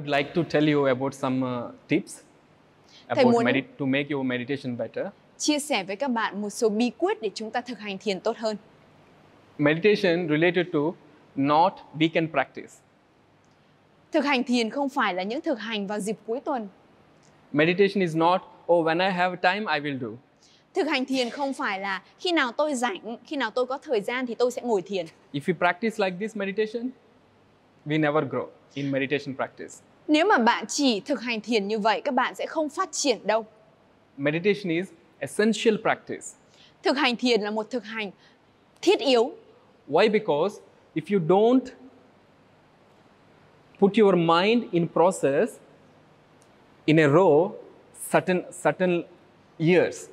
would like to tell you about some uh, tips about muốn... to make your meditation better. Chia sẻ với các bạn một số bí quyết để chúng ta thực hành thiền tốt hơn. Meditation related to not weekend practice. Thực hành thiền không phải là những thực hành vào dịp cuối tuần. Meditation is not oh when I have time I will do. Thực hành thiền không phải là khi nào tôi rảnh, khi nào tôi có thời gian thì tôi sẽ ngồi thiền. If we practice like this meditation, we never grow in meditation practice. Nếu mà bạn chỉ thực hành thiền như vậy, các bạn sẽ không phát triển đâu. Meditation is essential practice. Thực hành thiền là một thực hành thiết yếu. Why? Because if you don't put your mind in process in a row, certain certain years,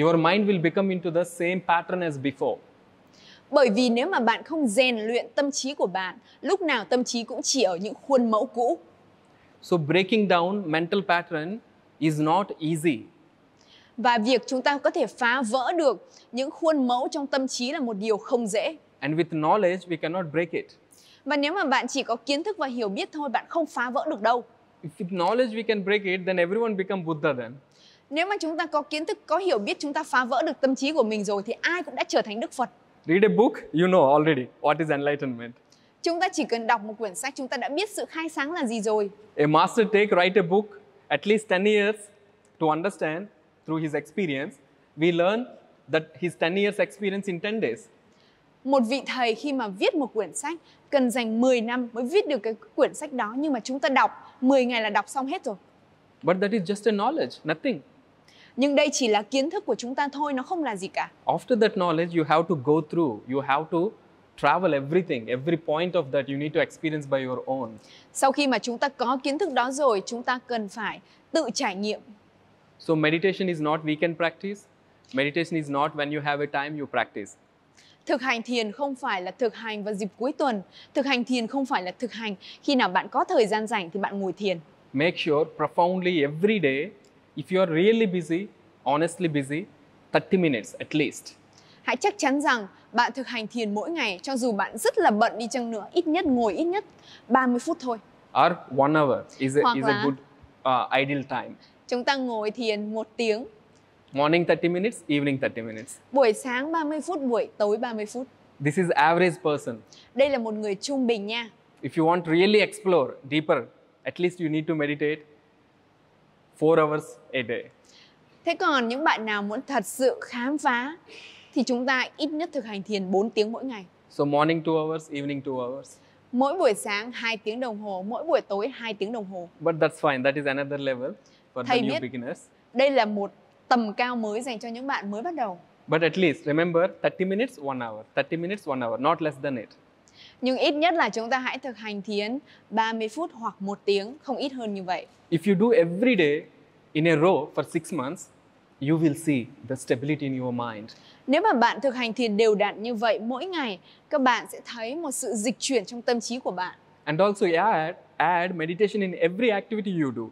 your mind will become into the same pattern as before. Bởi vì nếu mà bạn không rèn luyện tâm trí của bạn, lúc nào tâm trí cũng chỉ ở những khuôn mẫu cũ. So breaking down mental pattern is not easy. Và việc chúng ta có thể phá vỡ được những khuôn mẫu trong tâm trí là một điều không dễ. And with knowledge we cannot break it. Và nếu mà bạn chỉ có kiến thức và hiểu biết thôi, bạn không phá vỡ được đâu. If with knowledge we can break it, then everyone become Buddha then. Nếu mà chúng ta có kiến thức, có hiểu biết, chúng ta phá vỡ được tâm trí của mình rồi thì ai cũng đã trở thành Đức Phật. Read a book, you know already what is enlightenment. Chúng ta chỉ cần đọc một quyển sách chúng ta đã biết sự khai sáng là gì rồi. A master take write a book at least 10 years to understand through his experience. We learn that his 10 years experience in 10 days. Một vị thầy khi mà viết một quyển sách cần dành 10 năm mới viết được cái quyển sách đó nhưng mà chúng ta đọc 10 ngày là đọc xong hết rồi. But that is just a knowledge, nothing. Nhưng đây chỉ là kiến thức của chúng ta thôi, nó không là gì cả. After that knowledge you have to go through, you have to travel everything, every point of that you need to experience by your own. Sau khi mà chúng ta có kiến thức đó rồi, chúng ta cần phải tự trải nghiệm. So meditation is not weekend practice. Meditation is not when you have a time you practice. Thực hành thiền không phải là thực hành vào dịp cuối tuần. Thực hành thiền không phải là thực hành khi nào bạn có thời gian rảnh thì bạn ngồi thiền. Make sure profoundly every day, if you are really busy, honestly busy, 30 minutes at least. Hãy chắc chắn rằng bạn thực hành thiền mỗi ngày cho dù bạn rất là bận đi chăng nữa ít nhất ngồi ít nhất 30 phút thôi or one hour is a, is a good uh, ideal time chúng ta ngồi thiền một tiếng morning 30 minutes evening 30 minutes buổi sáng 30 phút buổi tối 30 phút this is average person đây là một người trung bình nha if you want really explore deeper at least you need to meditate 4 hours a day thế còn những bạn nào muốn thật sự khám phá thì chúng ta ít nhất thực hành thiền 4 tiếng mỗi ngày. So morning 2 hours, evening 2 hours. Mỗi buổi sáng 2 tiếng đồng hồ, mỗi buổi tối 2 tiếng đồng hồ. But that's fine, that is another level for Thầy the new biết, beginners. Đây là một tầm cao mới dành cho những bạn mới bắt đầu. But at least remember 30 minutes 1 hour, 30 minutes 1 hour, not less than it. Nhưng ít nhất là chúng ta hãy thực hành thiến 30 phút hoặc 1 tiếng, không ít hơn như vậy. If you do every day in a row for 6 months, you will see the stability in your mind. Nếu mà bạn thực hành thiền đều đặn như vậy mỗi ngày, các bạn sẽ thấy một sự dịch chuyển trong tâm trí của bạn. And also yeah, add meditation in every activity you do.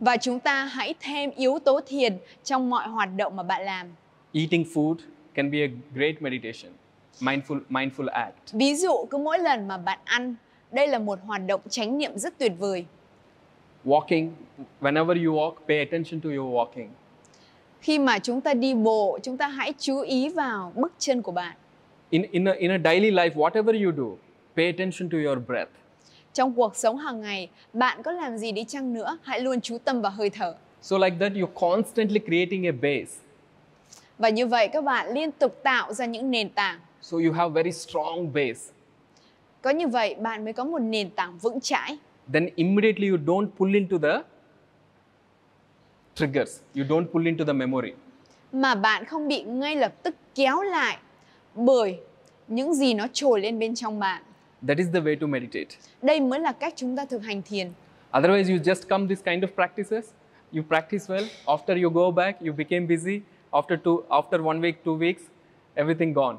Và chúng ta hãy thêm yếu tố thiền trong mọi hoạt động mà bạn làm. Eating food can be a great meditation, mindful mindful act. Ví dụ cứ mỗi lần mà bạn ăn, đây là một hoạt động chánh niệm rất tuyệt vời. Walking, whenever you walk, pay attention to your walking khi mà chúng ta đi bộ chúng ta hãy chú ý vào bước chân của bạn in in a, in a daily life whatever you do pay attention to your breath trong cuộc sống hàng ngày bạn có làm gì đi chăng nữa hãy luôn chú tâm vào hơi thở so like that you're constantly creating a base và như vậy các bạn liên tục tạo ra những nền tảng so you have very strong base có như vậy bạn mới có một nền tảng vững chãi then immediately you don't pull into the triggers, you don't pull into the memory. Mà bạn không bị ngay lập tức kéo lại bởi những gì nó trồi lên bên trong bạn. That is the way to meditate. Đây mới là cách chúng ta thực hành thiền. Otherwise you just come this kind of practices, you practice well, after you go back, you became busy, after two after one week, two weeks, everything gone.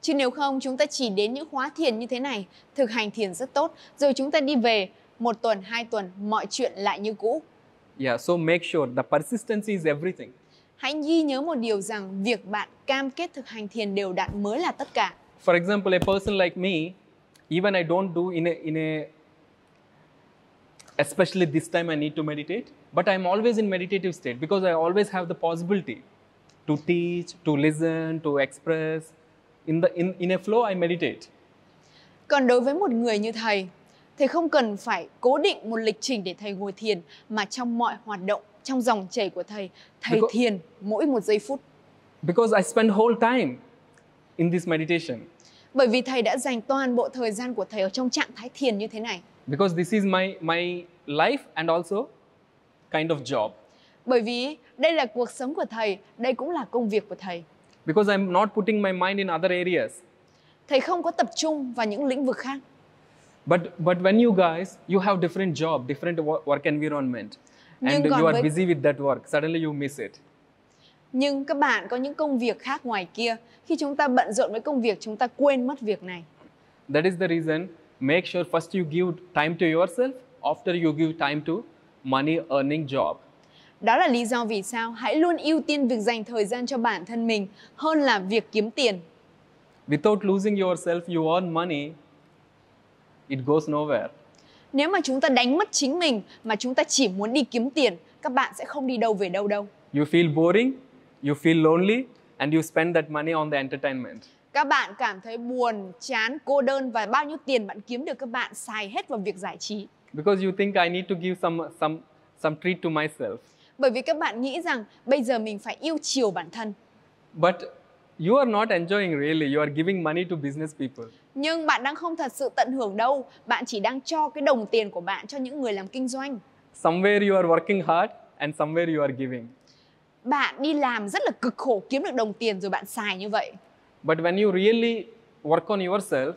Chứ nếu không chúng ta chỉ đến những khóa thiền như thế này, thực hành thiền rất tốt, rồi chúng ta đi về một tuần, hai tuần, mọi chuyện lại như cũ. Yeah, so make sure the persistency is everything. Hãy ghi nhớ một điều rằng việc bạn cam kết thực hành thiền đều đặn mới là tất cả. For example, a person like me, even I don't do in a in a especially this time I need to meditate, but I'm always in meditative state because I always have the possibility to teach, to listen, to express. In the in in a flow I meditate. Còn đối với một người như thầy, thầy không cần phải cố định một lịch trình để thầy ngồi thiền mà trong mọi hoạt động trong dòng chảy của thầy thầy because, thiền mỗi một giây phút because I spend whole time in this meditation bởi vì thầy đã dành toàn bộ thời gian của thầy ở trong trạng thái thiền như thế này because this is my my life and also kind of job bởi vì đây là cuộc sống của thầy đây cũng là công việc của thầy because I'm not putting my mind in other areas thầy không có tập trung vào những lĩnh vực khác But but when you guys you have different job, different work environment, and you are với... busy with that work. Suddenly you miss it. Nhưng các bạn có những công việc khác ngoài kia. Khi chúng ta bận rộn với công việc, chúng ta quên mất việc này. That is the reason. Make sure first you give time to yourself. After you give time to money earning job. Đó là lý do vì sao hãy luôn ưu tiên việc dành thời gian cho bản thân mình hơn là việc kiếm tiền. Without losing yourself, you earn money it goes nowhere. Nếu mà chúng ta đánh mất chính mình mà chúng ta chỉ muốn đi kiếm tiền, các bạn sẽ không đi đâu về đâu đâu. You feel boring, you feel lonely and you spend that money on the entertainment. Các bạn cảm thấy buồn, chán, cô đơn và bao nhiêu tiền bạn kiếm được các bạn xài hết vào việc giải trí. Because you think I need to give some some some treat to myself. Bởi vì các bạn nghĩ rằng bây giờ mình phải yêu chiều bản thân. But you are not enjoying really you are giving money to business people nhưng bạn đang không thật sự tận hưởng đâu bạn chỉ đang cho cái đồng tiền của bạn cho những người làm kinh doanh somewhere you are working hard and somewhere you are giving bạn đi làm rất là cực khổ kiếm được đồng tiền rồi bạn xài như vậy but when you really work on yourself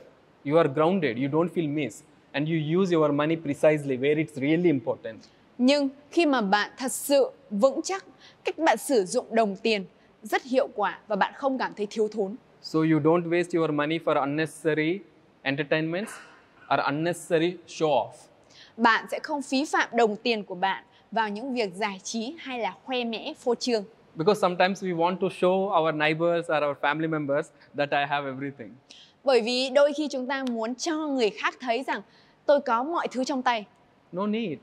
you are grounded you don't feel miss and you use your money precisely where it's really important nhưng khi mà bạn thật sự vững chắc cách bạn sử dụng đồng tiền rất hiệu quả và bạn không cảm thấy thiếu thốn. So you don't waste your money for unnecessary entertainments or unnecessary show off. Bạn sẽ không phí phạm đồng tiền của bạn vào những việc giải trí hay là khoe mẽ phô trương. Because sometimes we want to show our neighbors or our family members that I have everything. Bởi vì đôi khi chúng ta muốn cho người khác thấy rằng tôi có mọi thứ trong tay. No need.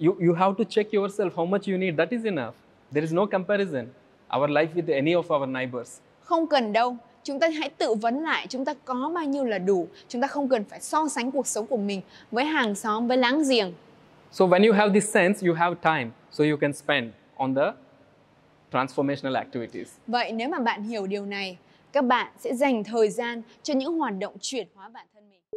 You you have to check yourself how much you need. That is enough. There is no comparison our life with any of our neighbors. Không cần đâu, chúng ta hãy tự vấn lại chúng ta có bao nhiêu là đủ. Chúng ta không cần phải so sánh cuộc sống của mình với hàng xóm, với láng giềng. So when you have this sense, you have time so you can spend on the transformational activities. Vậy nếu mà bạn hiểu điều này, các bạn sẽ dành thời gian cho những hoạt động chuyển hóa bản thân mình.